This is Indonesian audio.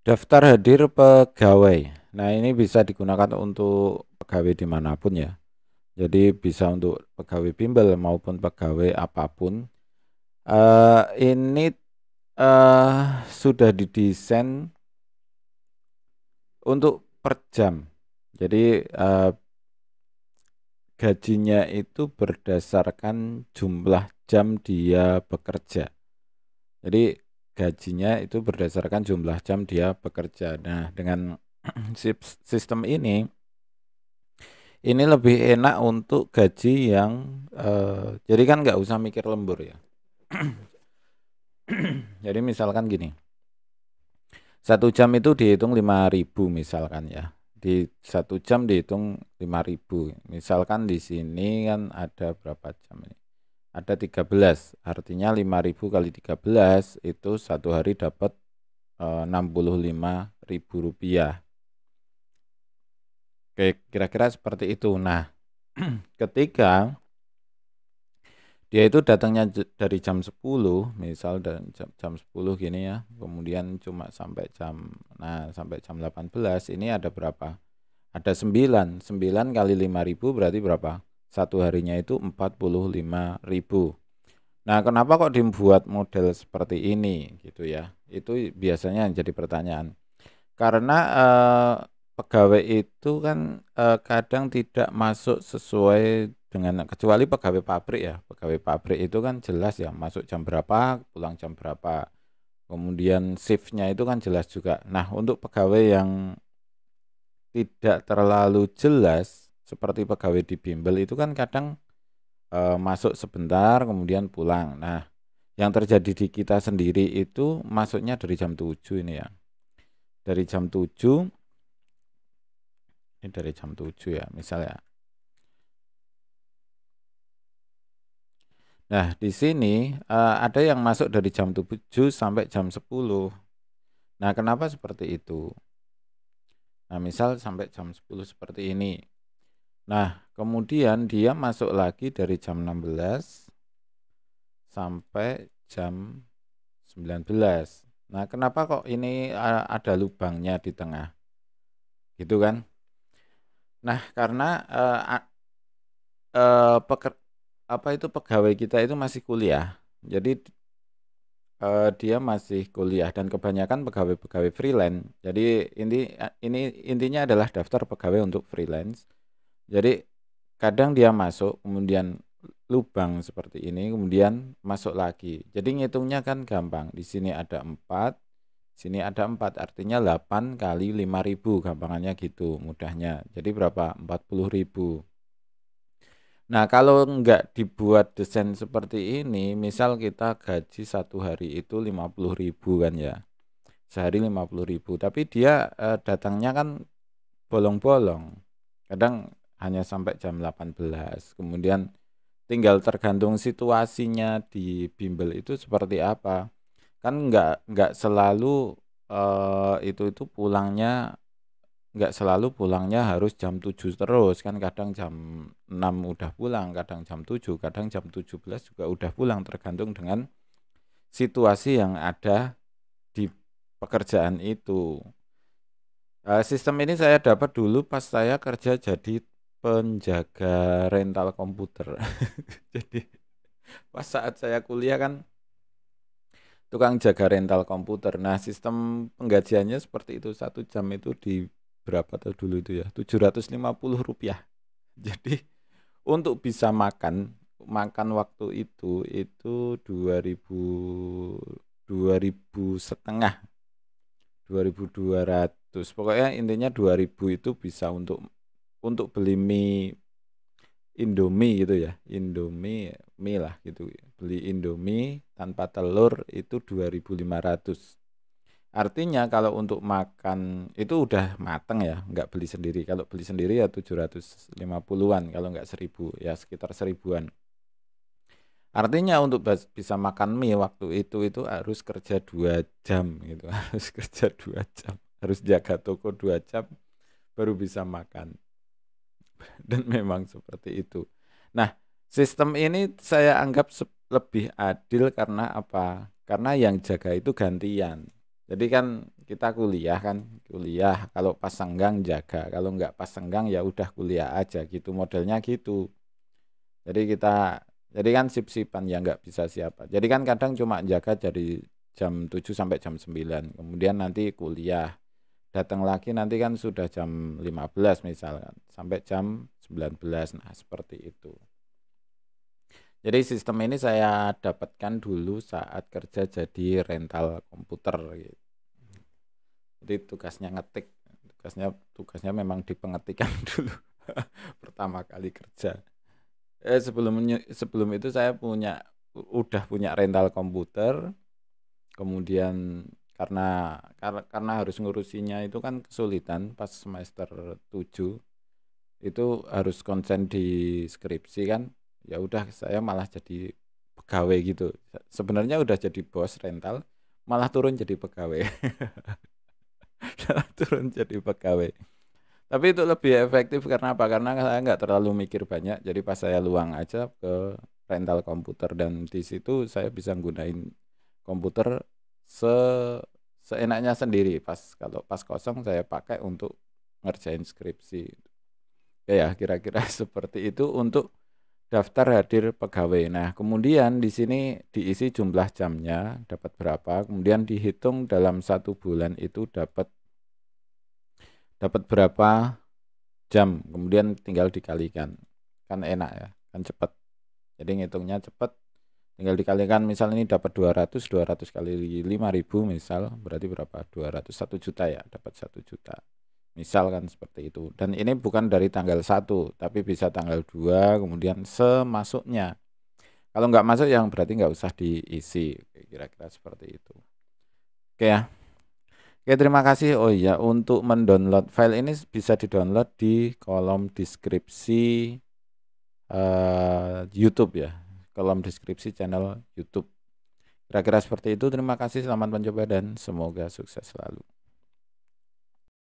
Daftar hadir pegawai. Nah, ini bisa digunakan untuk pegawai dimanapun ya. Jadi bisa untuk pegawai bimbel maupun pegawai apapun. Uh, ini uh, sudah didesain untuk per jam. Jadi uh, gajinya itu berdasarkan jumlah jam dia bekerja. Jadi gajinya itu berdasarkan jumlah jam dia bekerja. Nah, dengan sistem ini ini lebih enak untuk gaji yang uh, jadi kan nggak usah mikir lembur ya. jadi misalkan gini. Satu jam itu dihitung 5000 misalkan ya. Di satu jam dihitung 5000. Misalkan di sini kan ada berapa jam ini? ada 13 artinya 5000 kali 13 itu satu hari dapat eh, Rp65.000 oke kira-kira seperti itu nah ketika dia itu datangnya dari jam 10 misal dari jam, jam 10 gini ya kemudian cuma sampai jam nah sampai jam 18 ini ada berapa ada 9 9 kali 5000 berarti berapa satu harinya itu 45.000. Nah, kenapa kok dibuat model seperti ini gitu ya? Itu biasanya yang jadi pertanyaan. Karena eh, pegawai itu kan eh, kadang tidak masuk sesuai dengan kecuali pegawai pabrik ya. Pegawai pabrik itu kan jelas ya masuk jam berapa, pulang jam berapa. Kemudian shiftnya itu kan jelas juga. Nah, untuk pegawai yang tidak terlalu jelas seperti pegawai di bimbel itu kan kadang e, masuk sebentar kemudian pulang. Nah, yang terjadi di kita sendiri itu masuknya dari jam 7 ini ya. Dari jam 7 ini dari jam 7 ya, misalnya. Nah, di sini e, ada yang masuk dari jam 7 sampai jam 10. Nah, kenapa seperti itu? Nah, misal sampai jam 10 seperti ini. Nah, kemudian dia masuk lagi dari jam 16 sampai jam 19. Nah, kenapa kok ini ada lubangnya di tengah? Gitu kan? Nah, karena eh, eh, peker, apa itu pegawai kita itu masih kuliah. Jadi uh, dia masih kuliah dan kebanyakan pegawai-pegawai freelance. Jadi ini ini intinya adalah daftar pegawai untuk freelance. Jadi kadang dia masuk kemudian lubang seperti ini kemudian masuk lagi. Jadi ngitungnya kan gampang. Di sini ada 4, sini ada 4 artinya 8 kali 5000 gampangannya gitu mudahnya. Jadi berapa? 40000. Nah, kalau nggak dibuat desain seperti ini, misal kita gaji satu hari itu 50.000 kan ya. Sehari 50.000, tapi dia eh, datangnya kan bolong-bolong. Kadang hanya sampai jam 18. Kemudian tinggal tergantung situasinya di bimbel itu seperti apa. Kan nggak nggak selalu uh, itu itu pulangnya nggak selalu pulangnya harus jam 7 terus kan kadang jam 6 udah pulang kadang jam 7 kadang jam 17 juga udah pulang tergantung dengan situasi yang ada di pekerjaan itu eh, sistem ini saya dapat dulu pas saya kerja jadi penjaga rental komputer. Jadi pas saat saya kuliah kan tukang jaga rental komputer. Nah, sistem penggajiannya seperti itu. Satu jam itu di berapa tuh dulu itu ya? 750 rupiah. Jadi untuk bisa makan, makan waktu itu itu 2000 2000 setengah 2200. Pokoknya intinya 2000 itu bisa untuk untuk beli mie Indomie gitu ya Indomie mie lah gitu beli Indomie tanpa telur itu 2500 artinya kalau untuk makan itu udah mateng ya nggak beli sendiri kalau beli sendiri ya 750-an kalau nggak 1000 ya sekitar seribuan artinya untuk bisa makan mie waktu itu itu harus kerja dua jam gitu harus kerja dua jam harus jaga toko dua jam baru bisa makan dan memang seperti itu. Nah, sistem ini saya anggap lebih adil karena apa? Karena yang jaga itu gantian. Jadi kan kita kuliah kan, kuliah kalau pas senggang jaga, kalau nggak pas senggang ya udah kuliah aja gitu modelnya gitu. Jadi kita jadi kan sip-sipan ya nggak bisa siapa. Jadi kan kadang cuma jaga dari jam 7 sampai jam 9. Kemudian nanti kuliah datang lagi nanti kan sudah jam 15 misalkan sampai jam 19 nah seperti itu jadi sistem ini saya dapatkan dulu saat kerja jadi rental komputer gitu. jadi tugasnya ngetik tugasnya tugasnya memang dipengetikan dulu pertama kali kerja eh, sebelum sebelum itu saya punya udah punya rental komputer kemudian karena kar karena harus ngurusinya itu kan kesulitan pas semester 7 itu harus konsen di skripsi kan ya udah saya malah jadi pegawai gitu sebenarnya udah jadi bos rental malah turun jadi pegawai malah turun jadi pegawai tapi itu lebih efektif karena apa karena saya nggak terlalu mikir banyak jadi pas saya luang aja ke rental komputer dan di situ saya bisa gunain komputer se seenaknya sendiri pas kalau pas kosong saya pakai untuk ngerjain skripsi ya, ya kira-kira seperti itu untuk daftar hadir pegawai nah kemudian di sini diisi jumlah jamnya dapat berapa kemudian dihitung dalam satu bulan itu dapat dapat berapa jam kemudian tinggal dikalikan kan enak ya kan cepat jadi ngitungnya cepat tinggal dikalikan misal ini dapat 200 200 kali 5000 misal berarti berapa 200 1 juta ya dapat 1 juta misalkan seperti itu dan ini bukan dari tanggal 1 tapi bisa tanggal 2 kemudian semasuknya kalau nggak masuk yang berarti nggak usah diisi kira-kira seperti itu oke ya oke terima kasih oh iya untuk mendownload file ini bisa didownload di kolom deskripsi uh, YouTube ya kolom deskripsi channel YouTube. Kira-kira seperti itu. Terima kasih, selamat mencoba dan semoga sukses selalu.